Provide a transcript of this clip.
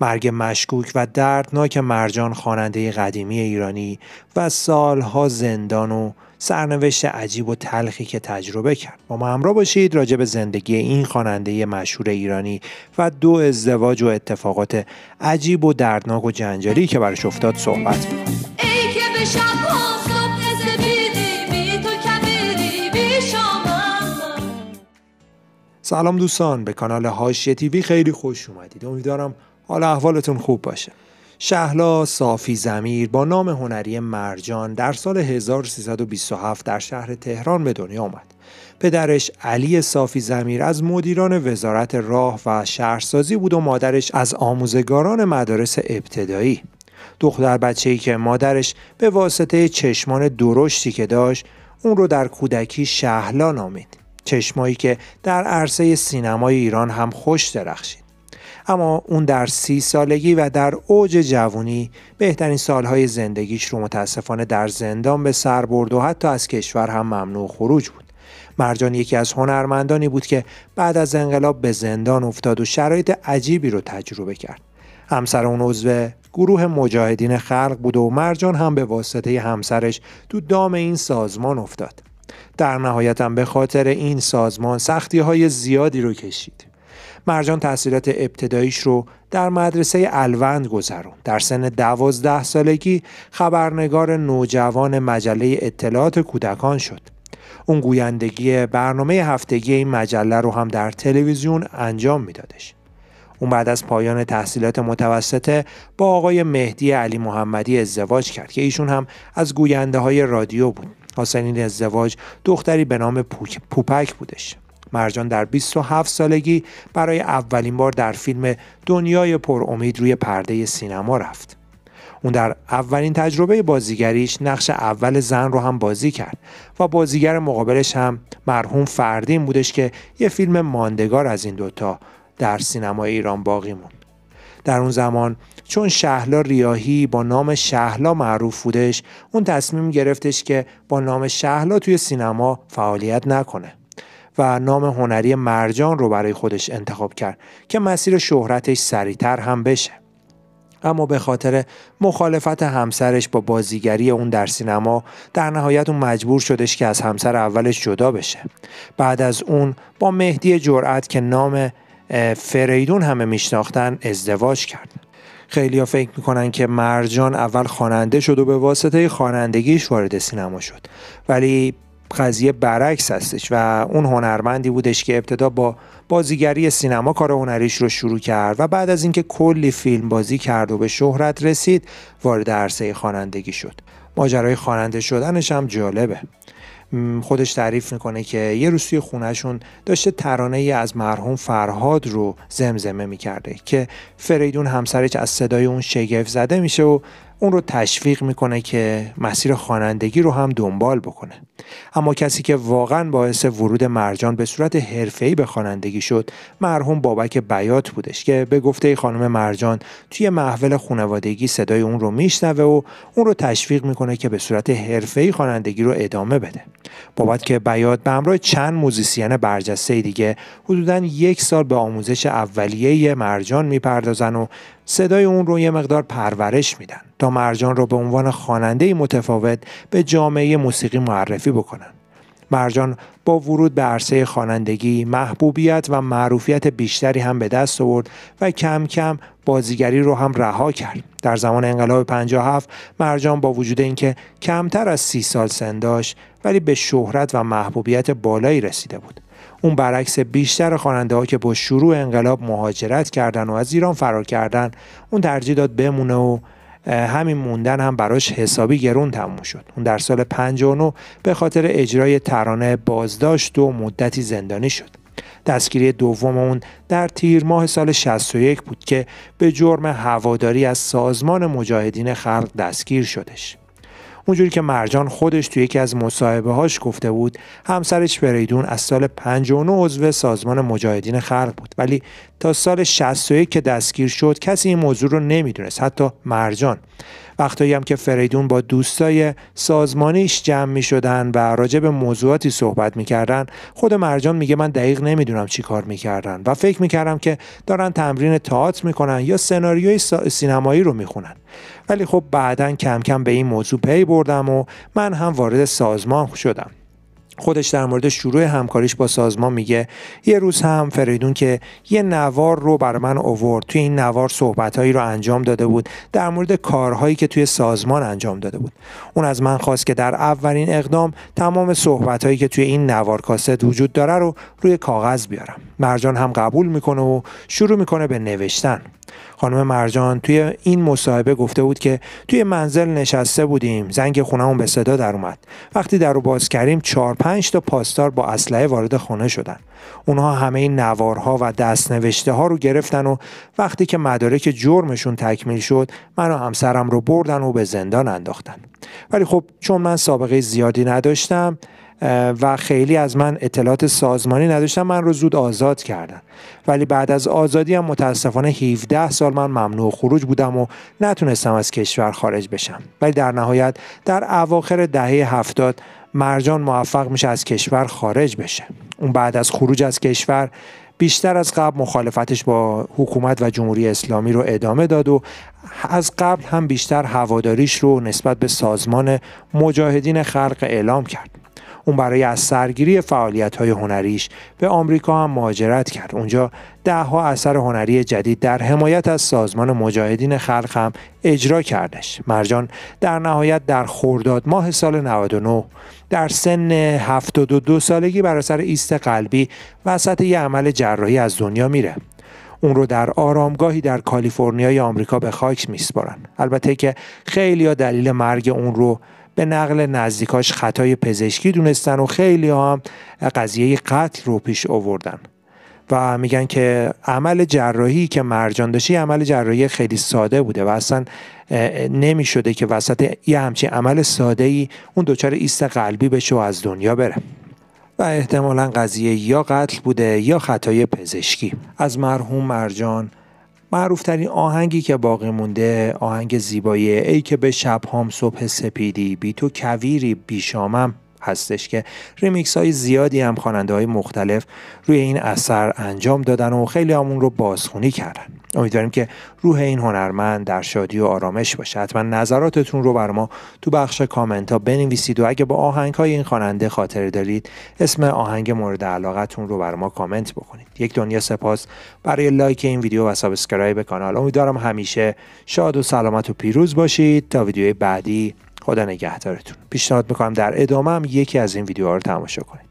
مرگ مشکوک و دردناک مرجان خواننده قدیمی ایرانی و سالها زندان و سرنوشت عجیب و تلخی که تجربه کرد با ما همراه باشید راجع به زندگی این خواننده مشهور ایرانی و دو ازدواج و اتفاقات عجیب و دردناک و جنجالی که براش افتاد صحبت میکنیم سلام دوستان به کانال هاشیه تیوی خیلی خوش اومدید امیدوارم حالا احوالتون خوب باشه شهلا صافی زمیر با نام هنری مرجان در سال 1327 در شهر تهران به دنیا آمد. پدرش علی صافی زمیر از مدیران وزارت راه و شهرسازی بود و مادرش از آموزگاران مدارس ابتدایی. دختر بچه‌ای که مادرش به واسطه چشمان درشتی که داشت اون رو در کودکی شهلا نامید. چشمایی که در عرصه سینمای ایران هم خوش درخشید. اما اون در سی سالگی و در اوج جوانی بهترین سالهای زندگیش رو متاسفانه در زندان به سر برد و حتی از کشور هم ممنوع خروج بود مرجان یکی از هنرمندانی بود که بعد از انقلاب به زندان افتاد و شرایط عجیبی رو تجربه کرد همسر اون عضو گروه مجاهدین خلق بود و مرجان هم به واسطه همسرش تو دام این سازمان افتاد در نهایت هم به خاطر این سازمان سختی های زیادی رو کشید مرجان تحصیلات ابتداییش رو در مدرسه الوند گذرون در سن دوازده سالگی خبرنگار نوجوان مجله اطلاعات کودکان شد اون گویندگی برنامه هفتگی این مجله رو هم در تلویزیون انجام میدادش اون بعد از پایان تحصیلات متوسطه با آقای مهدی علی محمدی ازدواج کرد که ایشون هم از گوینده های رادیو بود حاصل این ازدواج دختری به نام پوپک بودش مرجان در 27 سالگی برای اولین بار در فیلم دنیای پر امید روی پرده سینما رفت. اون در اولین تجربه بازیگریش نقش اول زن رو هم بازی کرد و بازیگر مقابلش هم مرحوم فردین بودش که یه فیلم ماندگار از این دوتا در سینما ایران باقی موند. در اون زمان چون شهلا ریاهی با نام شهلا معروف بودش اون تصمیم گرفتش که با نام شهلا توی سینما فعالیت نکنه و نام هنری مرجان رو برای خودش انتخاب کرد که مسیر شهرتش سریعتر هم بشه اما به خاطر مخالفت همسرش با بازیگری اون در سینما در نهایت اون مجبور شدش که از همسر اولش جدا بشه بعد از اون با مهدی جرأت که نام فریدون همه میشناختن ازدواج کرد خیلی ها فکر میکنن که مرجان اول خواننده شد و به واسطه خوانندگیش وارد سینما شد ولی قضیه برعکس هستش و اون هنرمندی بودش که ابتدا با بازیگری سینما کار هنریش رو شروع کرد و بعد از اینکه کلی فیلم بازی کرد و به شهرت رسید وارد عرصه خوانندگی شد ماجرای خواننده شدنش هم جالبه خودش تعریف میکنه که یه روز توی خونهشون داشته ترانه ای از مرحوم فرهاد رو زمزمه میکرده که فریدون همسرش از صدای اون شگفت زده میشه و اون رو تشویق میکنه که مسیر خوانندگی رو هم دنبال بکنه اما کسی که واقعا باعث ورود مرجان به صورت حرفه‌ای به خوانندگی شد مرحوم بابک بیات بودش که به گفته خانم مرجان توی محول خانوادگی صدای اون رو میشنوه و اون رو تشویق میکنه که به صورت حرفه‌ای خوانندگی رو ادامه بده بابت که بیاد به همراه چند موزیسین برجسته دیگه حدودا یک سال به آموزش اولیه مرجان میپردازن و صدای اون رو یه مقدار پرورش میدن تا مرجان رو به عنوان خواننده متفاوت به جامعه موسیقی معرفی بکنن مرجان با ورود به عرصه خوانندگی محبوبیت و معروفیت بیشتری هم به دست آورد و کم کم بازیگری رو هم رها کرد در زمان انقلاب 57 مرجان با وجود اینکه کمتر از سی سال سن داشت ولی به شهرت و محبوبیت بالایی رسیده بود اون برعکس بیشتر خواننده ها که با شروع انقلاب مهاجرت کردن و از ایران فرار کردن اون ترجیح داد بمونه و همین موندن هم براش حسابی گرون تموم شد اون در سال 59 به خاطر اجرای ترانه بازداشت و مدتی زندانی شد دستگیری دوم اون در تیر ماه سال 61 بود که به جرم هواداری از سازمان مجاهدین خلق دستگیر شدش اونجوری که مرجان خودش توی یکی از مصاحبه هاش گفته بود همسرش فریدون از سال 59 عضو سازمان مجاهدین خلق بود ولی تا سال 61 که دستگیر شد کسی این موضوع رو نمیدونست حتی مرجان وقتایی هم که فریدون با دوستای سازمانیش جمع می شدن و راجع به موضوعاتی صحبت می خود مرجان میگه من دقیق نمیدونم چی کار می و فکر می کردم که دارن تمرین تئاتر میکنن یا سناریوی سینمایی رو می ولی خب بعدا کم کم به این موضوع پی بردم و من هم وارد سازمان شدم خودش در مورد شروع همکاریش با سازمان میگه یه روز هم فریدون که یه نوار رو بر من اوورد توی این نوار صحبتهایی رو انجام داده بود در مورد کارهایی که توی سازمان انجام داده بود اون از من خواست که در اولین اقدام تمام صحبتهایی که توی این نوار کاست وجود داره رو روی کاغذ بیارم مرجان هم قبول میکنه و شروع میکنه به نوشتن خانم مرجان توی این مصاحبه گفته بود که توی منزل نشسته بودیم زنگ خونمون به صدا در اومد وقتی در رو باز کردیم چهار پنج تا پاسدار با اسلحه وارد خونه شدن اونها همه این نوارها و دستنوشته ها رو گرفتن و وقتی که مدارک جرمشون تکمیل شد من و همسرم رو بردن و به زندان انداختن ولی خب چون من سابقه زیادی نداشتم و خیلی از من اطلاعات سازمانی نداشتن من رو زود آزاد کردن ولی بعد از آزادی هم متاسفانه 17 سال من ممنوع خروج بودم و نتونستم از کشور خارج بشم ولی در نهایت در اواخر دهه 70 مرجان موفق میشه از کشور خارج بشه اون بعد از خروج از کشور بیشتر از قبل مخالفتش با حکومت و جمهوری اسلامی رو ادامه داد و از قبل هم بیشتر هواداریش رو نسبت به سازمان مجاهدین خلق اعلام کرد اون برای از سرگیری فعالیت های هنریش به آمریکا هم مهاجرت کرد اونجا دهها اثر هنری جدید در حمایت از سازمان مجاهدین خلق هم اجرا کردش مرجان در نهایت در خورداد ماه سال 99 در سن 72 سالگی بر اثر ایست قلبی وسط یه عمل جراحی از دنیا میره اون رو در آرامگاهی در کالیفرنیای آمریکا به خاک میسپارن البته که خیلی دلیل مرگ اون رو به نقل نزدیکاش خطای پزشکی دونستن و خیلی هم قضیه قتل رو پیش آوردن و میگن که عمل جراحی که مرجان داشته عمل جراحی خیلی ساده بوده و اصلا نمیشده که وسط یه همچین عمل ساده ای اون دچار ایست قلبی بشه و از دنیا بره و احتمالا قضیه یا قتل بوده یا خطای پزشکی از مرحوم مرجان معروف ترین آهنگی که باقی مونده آهنگ زیبایی ای که به شب هم صبح سپیدی بی تو کویری بیشامم هستش که ریمیکس های زیادی هم خواننده های مختلف روی این اثر انجام دادن و خیلی همون رو بازخونی کردن امیدواریم که روح این هنرمند در شادی و آرامش باشه حتما نظراتتون رو بر ما تو بخش کامنت ها بنویسید و اگه با آهنگ های این خواننده خاطر دارید اسم آهنگ مورد علاقتون رو بر ما کامنت بکنید یک دنیا سپاس برای لایک این ویدیو و سابسکرایب کانال امیدوارم همیشه شاد و سلامت و پیروز باشید تا ویدیوی بعدی خدا نگهدارتون پیشنهاد میکنم در ادامه هم یکی از این ویدیوها رو تماشا کنید